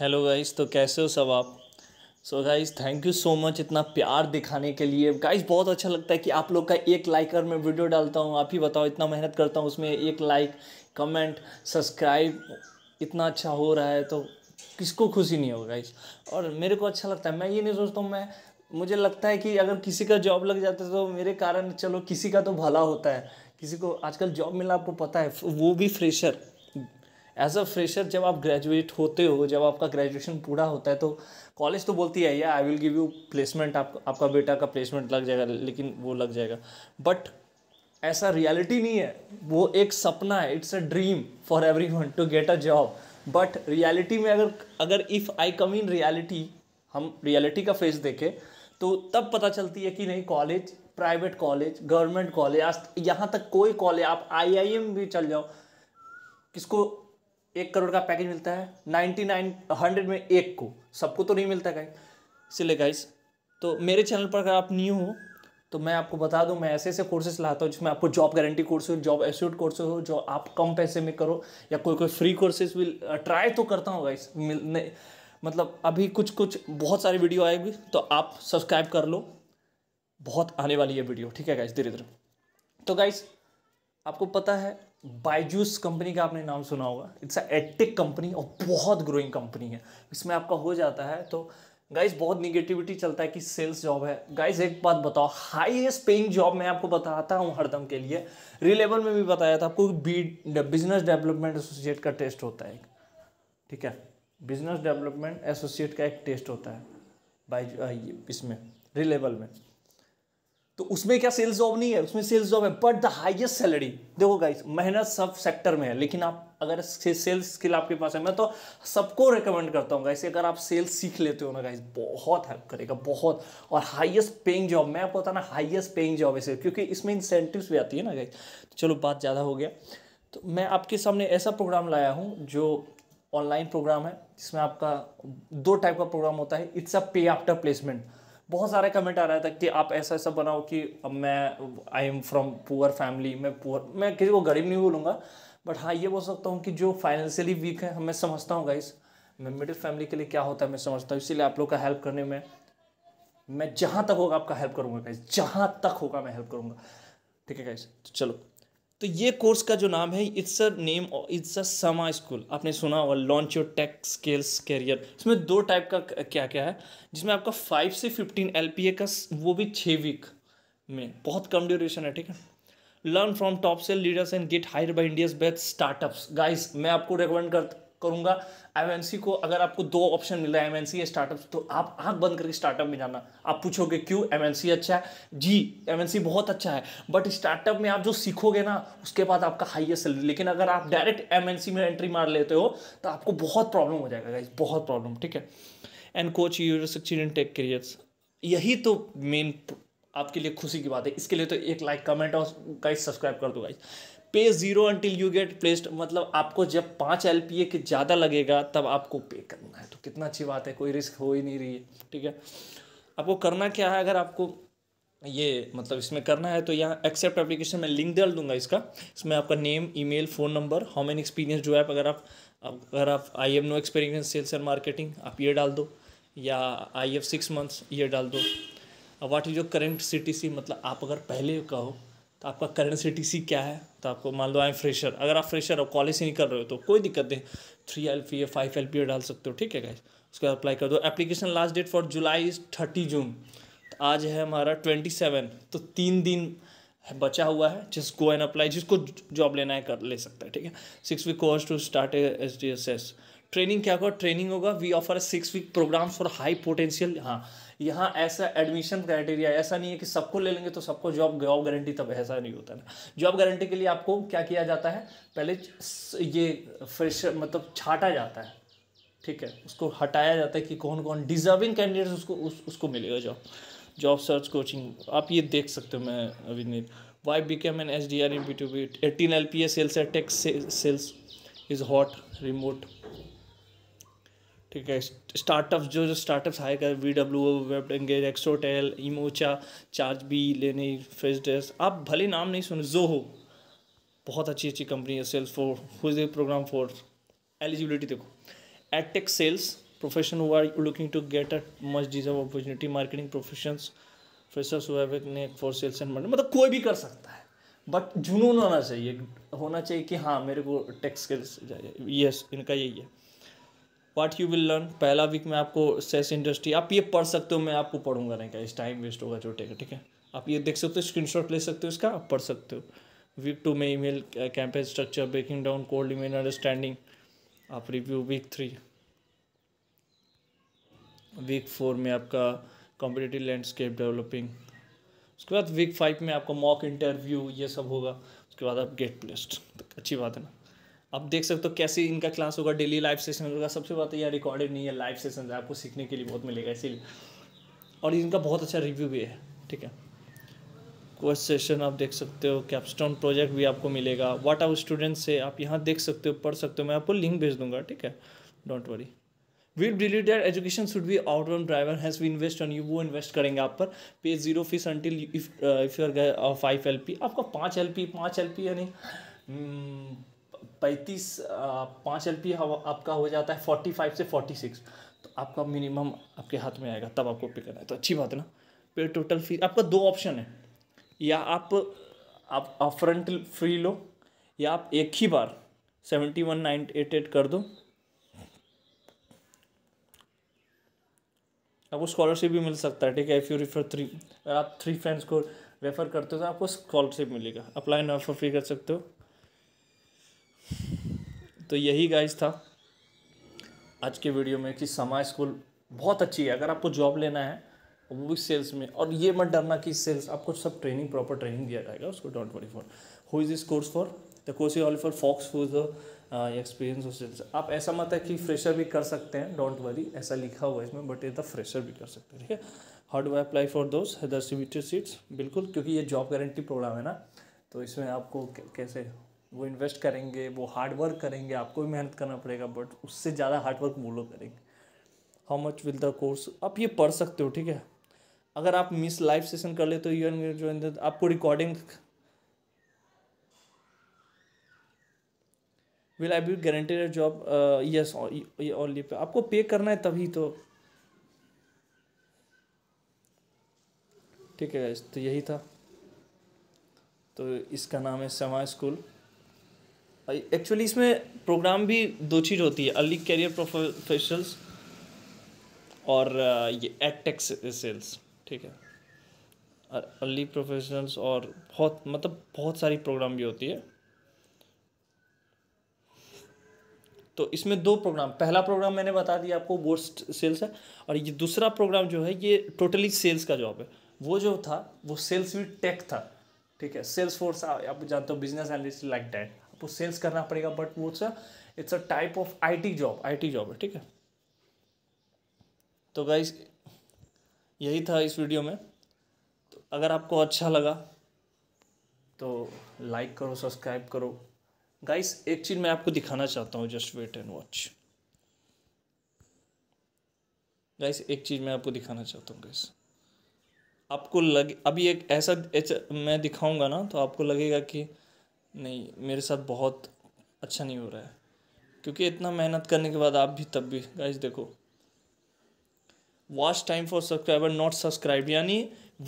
hello guys तो कैसे हो सब आप so guys thank you so much इतना प्यार दिखाने के लिए गाइस बहुत अच्छा लगता है कि आप लोग का एक लाइक और मैं वीडियो डालता हूँ आप ही बताओ इतना मेहनत करता हूँ उसमें एक लाइक कमेंट सब्सक्राइब इतना अच्छा हो रहा है तो किसको खुशी नहीं होगा गाइस और मेरे को अच्छा लगता है मैं ये नहीं सोचता हूँ मैं मुझे लगता है कि अगर किसी का जॉब लग जाता है तो मेरे कारण चलो किसी का तो भला होता है किसी को आजकल जॉब मिला आपको पता है वो भी फ्रेशर एज अ फ्रेशर जब आप ग्रेजुएट होते हो जब आपका ग्रेजुएशन पूरा होता है तो कॉलेज तो बोलती है या I will give you placement आप, आपका बेटा का प्लेसमेंट लग जाएगा लेकिन वो लग जाएगा बट ऐसा रियलिटी नहीं है वो एक सपना है it's a dream for everyone to get a job but reality में अगर अगर if I come in reality हम रियलिटी का फेस देखें तो तब पता चलती है कि नहीं college private college government college आज यहाँ तक कोई कॉलेज आप आई भी चल जाओ किसको एक करोड़ का पैकेज मिलता है नाइन्टी नाइन हंड्रेड में एक को सबको तो नहीं मिलता गाइज इसलिए गाइस तो मेरे चैनल पर अगर आप न्यू हो तो मैं आपको बता दूं मैं ऐसे ऐसे कोर्सेज लाता हूँ जिसमें आपको जॉब गारंटी कोर्स हो जॉब एस्यूट कोर्स हो जो आप कम पैसे में करो या कोई कोई फ्री कोर्सेज भी ट्राई तो करता हूँ गाइस मिलने मतलब अभी कुछ कुछ बहुत सारी वीडियो आएगी तो आप सब्सक्राइब कर लो बहुत आने वाली है वीडियो ठीक है गाइस धीरे धीरे तो गाइस आपको पता है बाइजूस कंपनी का आपने नाम सुना होगा इट्स अ एडटेक कंपनी और बहुत ग्रोइंग कंपनी है इसमें आपका हो जाता है तो गाइज बहुत निगेटिविटी चलता है कि सेल्स जॉब है गाइज एक बात बताओ हाईएस्ट पेइंग जॉब मैं आपको बताता हूँ हरदम के लिए रिलेवल में भी बताया था आपको बी बिजनेस डेवलपमेंट एसोसिएट का टेस्ट होता है ठीक है बिजनेस डेवलपमेंट एसोसिएट का एक टेस्ट होता है बाई uh, इसमें रिलेवल में तो उसमें क्या सेल्स जॉब नहीं है उसमें सेल्स जॉब है बट द हाइएस्ट सैलरी देखो गाइस मेहनत सब सेक्टर में है लेकिन आप अगर सेल्स स्किल आपके पास है मैं तो सबको रिकमेंड करता हूँ गाइस अगर आप सेल्स सीख लेते हो ना गाइस बहुत हेल्प करेगा बहुत और हाइएस्ट पेइंग जॉब मैं आपको बताना हाइएस्ट पेइंग जॉब है क्योंकि इसमें इंसेंटिव भी आती है ना गाइस तो चलो बात ज़्यादा हो गया तो मैं आपके सामने ऐसा प्रोग्राम लाया हूँ जो ऑनलाइन प्रोग्राम है जिसमें आपका दो टाइप का प्रोग्राम होता है इट्स अ पे आफ्टर प्लेसमेंट बहुत सारे कमेंट आ रहा था कि आप ऐसा ऐसा बनाओ कि अब मैं I am from poor family मैं पुअर मैं किसी को गरीब नहीं बोलूँगा बट हाँ ये बोल सकता हूँ कि जो फाइनेंशियली वीक है मैं समझता हूँ गाइस मैं मिडिल फैमिली के लिए क्या होता है मैं समझता हूँ इसीलिए आप लोग का हेल्प करने में मैं जहाँ तक होगा आपका हेल्प करूँगा गाइस जहाँ तक होगा मैं हेल्प करूँगा ठीक है गाइस तो चलो तो ये कोर्स का जो नाम है it's a name it's a समा स्कूल आपने सुना होगा launch your tech skills career इसमें दो टाइप का क्या क्या है जिसमें आपका फाइव से फिफ्टीन एल का वो भी छः वीक में बहुत कम ड्यूरेशन है ठीक है learn from top sale leaders and get hire by India's best startups guys मैं आपको रिकमेंड करता करूंगा एमएनसी को अगर आपको दो ऑप्शन मिल रहा है एमएनसी या स्टार्टअप तो आप आंख बंद करके स्टार्टअप में जाना आप पूछोगे क्यों एमएनसी अच्छा है जी एमएनसी बहुत अच्छा है बट स्टार्टअप में आप जो सीखोगे ना उसके बाद आपका हाइएस्ट सैलरी लेकिन अगर आप डायरेक्ट एमएनसी में एंट्री मार लेते हो तो आपको बहुत प्रॉब्लम हो जाएगा गाइज बहुत प्रॉब्लम ठीक है and coach you succeed in tech careers यही तो मेन आपके लिए खुशी की बात है इसके लिए तो एक लाइक कमेंट और गाइज सब्सक्राइब कर दो guys pay zero until you get placed मतलब आपको जब पाँच एल पी ए के ज़्यादा लगेगा तब आपको पे करना है तो कितना अच्छी बात है कोई रिस्क हो ही नहीं रही है ठीक है आपको करना क्या है अगर आपको ये मतलब इसमें करना है तो यहाँ एक्सेप्ट एप्लीकेशन में लिंक डाल दूंगा इसका इसमें आपका name email phone number how many experience जो है अगर आप अगर आप I am no experience sales and marketing आप ये डाल दो या आई एफ सिक्स मंथ्स ये डाल दो what is your current C T C मतलब आप अगर पहले का हो तो आपका करंट सी टी सी क्या है तो आपको मान लो आए फ्रेशर अगर आप फ्रेशर और कॉलेज से नहीं कर रहे हो तो कोई दिक्कत नहीं three L P A five L P A डाल सकते हो ठीक है गाइज उसके बाद अप्लाई कर दो application last date for July is thirty June तो आज है हमारा ट्वेंटी सेवन तो तीन दिन बचा हुआ है गो एन अप्लाई जिसको जॉब लेना है कर ले सकता है ठीक है six week course to start S D S S training क्या होगा ट्रेनिंग होगा we offer six week programs for high potential हाँ यहाँ ऐसा एडमिशन क्राइटेरिया ऐसा नहीं है कि सबको ले लेंगे तो सबको जॉब जॉब गारंटी तब ऐसा नहीं होता ना जॉब गारंटी के लिए आपको क्या किया जाता है पहले ये फ्रेश मतलब छाटा जाता है ठीक है उसको हटाया जाता है कि कौन कौन डिजर्विंग कैंडिडेट उसको उस, उसको मिलेगा जॉब जॉब सर्च कोचिंग आप ये देख सकते हो मैं Abhinit Y B cam N H D R in B to B eighteen L P S sales techs sales is hot remote ठीक है स्टार्टअप्स जो जो स्टार्टअप्स हाई कर V W WebEngage Exotel iMocha Chargebee लेने फेसडेस आप भले नाम नहीं सुने जो हो बहुत अच्छी अच्छी कंपनी है sales for whose a program for eligibility देखो एडटेक सेल्स प्रोफेशन हुआ looking to get a much deserve opportunity marketing profession freshers for sales and मतलब कोई भी कर सकता है बट जुनून होना चाहिए होना चाहिए कि हाँ मेरे को टेक्स स्किल्स यस इनका यही है व्हाट यू विल लर्न पहला वीक में आपको सेस इंडस्ट्री आप ये पढ़ सकते हो मैं आपको पढ़ूंगा नहीं क्या इस टाइम वेस्ट होगा छोटेगा ठीक है आप ये देख सकते हो स्क्रीनशॉट ले सकते हो इसका आप पढ़ सकते हो वीक टू में email campaign structure breaking down cold email understanding आप review week three week four में आपका कॉम्पिटेटिव लैंडस्केप डेवलपिंग उसके बाद वीक फाइव में आपका मॉक इंटरव्यू ये सब होगा उसके बाद आप गेट प्लेस्ड तो अच्छी बात है ना अब देख सकते हो कैसे इनका क्लास होगा डेली लाइव सेशन होगा सबसे बात तो यह रिकॉर्डेड नहीं है लाइव सेशन है आपको सीखने के लिए बहुत मिलेगा इसीलिए और इनका बहुत अच्छा रिव्यू भी है ठीक है कोर्स सेशन आप देख सकते हो कैपस्टोन प्रोजेक्ट भी आपको मिलेगा वाट आर स्टूडेंट्स से आप यहाँ देख सकते हो पढ़ सकते हो मैं आपको लिंक भेज दूंगा ठीक है don't worry we delete date education should be out on driver has we invest on you वो इन्वेस्ट करेंगे आप पर pay zero fee until if you are five L P आपका पाँच एल पी पाँच एल पी यानी पैंतीस पाँच एल पी आपका हो जाता है फोर्टी फाइव से फोर्टी सिक्स तो आपका मिनिमम आपके हाथ में आएगा तब आपको पे करना है तो अच्छी बात है ना पे टोटल फीस आपका दो ऑप्शन है या आप आप फ्रंट फ्री लो या आप एक ही बार seventy one nine eight eight कर दो आपको स्कॉलरशिप भी मिल सकता है ठीक है इफ़ यू रिफर थ्री अगर आप थ्री फ्रेंड्स को रेफर करते हो तो आपको स्कॉलरशिप मिलेगा अप्लाई ऑफर फ्री कर सकते हो तो यही गाइज था आज के वीडियो में कि समा स्कूल बहुत अच्छी है अगर आपको जॉब लेना है वो भी सेल्स में और ये मत डरना कि सेल्स आपको सब ट्रेनिंग प्रॉपर ट्रेनिंग दिया जाएगा उसको dot twenty four who is this course for the course is all for folks who is the experience of sales आप ऐसा मत है कि फ्रेशर भी कर सकते हैं डोंट वरी ऐसा लिखा हुआ है इसमें बट ये द फ्रेशर भी कर सकते हैं ठीक है how do I apply for those hider seats बिल्कुल क्योंकि ये जॉब गारंटी प्रोग्राम है ना तो इसमें आपको कैसे वो इन्वेस्ट करेंगे वो हार्ड वर्क करेंगे आपको भी मेहनत करना पड़ेगा बट उससे ज़्यादा हार्ड वर्क वो लोग करेंगे how much will the course आप ये पढ़ सकते हो ठीक है अगर आप मिस लाइव सेशन कर ले तो यू जो आपको recording will I be guaranteed job yes और पे आपको पे करना है तभी तो ठीक है तो यही था तो इसका नाम है समा स्कूल एक्चुअली इसमें प्रोग्राम भी दो चीज़ होती है अर्ली कैरियर प्रोफेशनल्स और uh, ये एक्टेक्स सेल्स ठीक है अर्ली प्रोफेशनल्स और बहुत मतलब बहुत सारी प्रोग्राम भी होती है तो इसमें दो प्रोग्राम पहला प्रोग्राम मैंने बता दिया आपको बोस्ट सेल्स है और ये दूसरा प्रोग्राम जो है ये टोटली सेल्स का जॉब है वो जो था वो सेल्स भी टेक था ठीक है सेल्स फोर्स आप जानते हो बिजनेस एनालिस्ट लाइक डैट आपको सेल्स करना पड़ेगा बट वो it's a type of IT job IT job है ठीक है तो गाइस यही था इस वीडियो में तो अगर आपको अच्छा लगा तो लाइक करो सब्सक्राइब करो गाइस एक चीज़ मैं आपको दिखाना चाहता हूँ just wait and watch guys एक चीज़ मैं आपको दिखाना चाहता हूँ गाइस आपको लगे अभी एक ऐसा मैं दिखाऊंगा ना तो आपको लगेगा कि नहीं मेरे साथ बहुत अच्छा नहीं हो रहा है क्योंकि इतना मेहनत करने के बाद आप भी तब भी गाइज देखो watch time for subscriber not subscribe यानी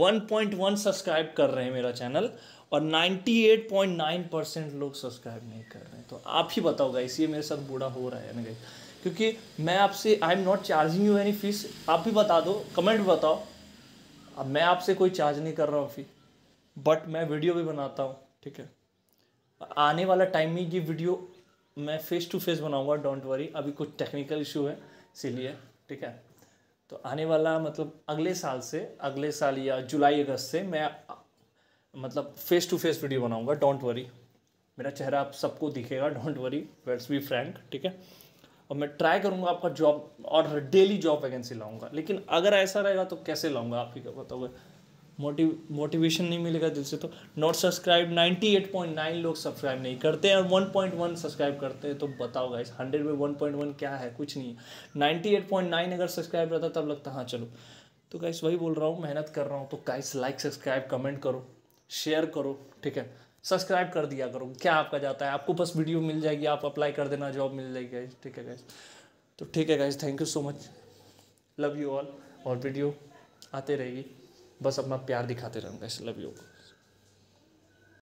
1.1 सब्सक्राइब कर रहे हैं मेरा चैनल और 98.9 परसेंट लोग सब्सक्राइब नहीं कर रहे हैं तो आप ही बताओ गाइस ये मेरे साथ बूढ़ा हो रहा है ना गाइस क्योंकि मैं आपसे I am not charging you any fee आप भी बता दो कमेंट बताओ अब मैं आपसे कोई चार्ज नहीं कर रहा हूँ फी बट मैं वीडियो भी बनाता हूँ ठीक है आने वाला टाइम में ये वीडियो मैं फेस टू फेस बनाऊंगा डोंट वरी अभी कुछ टेक्निकल इशू है इसीलिए ठीक है तो आने वाला मतलब अगले साल से अगले साल या जुलाई अगस्त से मैं मतलब फेस टू फेस वीडियो बनाऊंगा डोंट वरी मेरा चेहरा आप सबको दिखेगा don't worry waits be frank ठीक है और मैं ट्राई करूँगा आपका जॉब और डेली जॉब वैकेंसी लाऊंगा लेकिन अगर ऐसा रहेगा तो कैसे लाऊंगा आप ही बताओगे मोटिव मोटिवेशन नहीं मिलेगा दिल से तो नॉट सब्सक्राइब 98.9 लोग सब्सक्राइब नहीं करते हैं और 1.1 सब्सक्राइब करते हैं तो बताओ गाइस 100 में 1.1 क्या है कुछ नहीं है 98.9 अगर सब्सक्राइब रहता तब लगता हाँ चलो तो गाइस वही बोल रहा हूँ मेहनत कर रहा हूँ तो गाइस लाइक सब्सक्राइब कमेंट करो शेयर करो ठीक है सब्सक्राइब कर दिया करो क्या आपका जाता है आपको बस वीडियो मिल जाएगी आप अप्लाई कर देना जॉब मिल जाएगी गाइज ठीक है गाइज तो ठीक है guys thank you so much love you all और वीडियो आते रहेगी बस अपना प्यार दिखाते रहूँगा इस लव यू को